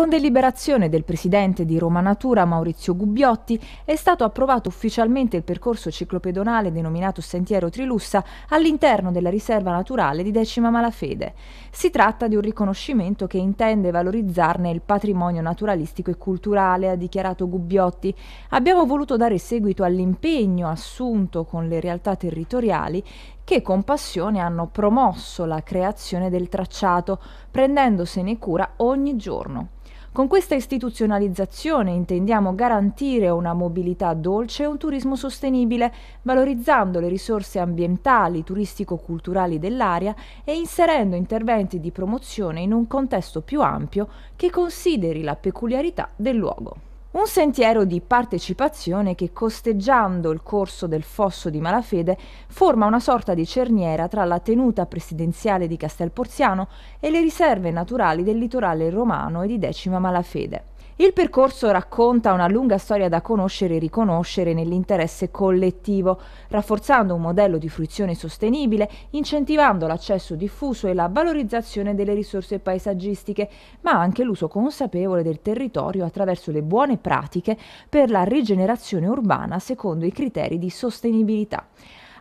Con deliberazione del presidente di Roma Natura Maurizio Gubbiotti è stato approvato ufficialmente il percorso ciclopedonale denominato Sentiero Trilussa all'interno della riserva naturale di Decima Malafede. Si tratta di un riconoscimento che intende valorizzarne il patrimonio naturalistico e culturale, ha dichiarato Gubbiotti. Abbiamo voluto dare seguito all'impegno assunto con le realtà territoriali che con passione hanno promosso la creazione del tracciato, prendendosene cura ogni giorno. Con questa istituzionalizzazione intendiamo garantire una mobilità dolce e un turismo sostenibile, valorizzando le risorse ambientali, turistico-culturali dell'area e inserendo interventi di promozione in un contesto più ampio che consideri la peculiarità del luogo. Un sentiero di partecipazione che costeggiando il corso del fosso di Malafede forma una sorta di cerniera tra la tenuta presidenziale di Castel Porziano e le riserve naturali del litorale romano e di Decima Malafede. Il percorso racconta una lunga storia da conoscere e riconoscere nell'interesse collettivo, rafforzando un modello di fruizione sostenibile, incentivando l'accesso diffuso e la valorizzazione delle risorse paesaggistiche, ma anche l'uso consapevole del territorio attraverso le buone pratiche per la rigenerazione urbana secondo i criteri di sostenibilità.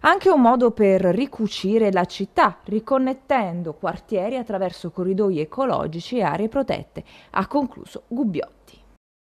Anche un modo per ricucire la città, riconnettendo quartieri attraverso corridoi ecologici e aree protette, ha concluso Gubbiotti.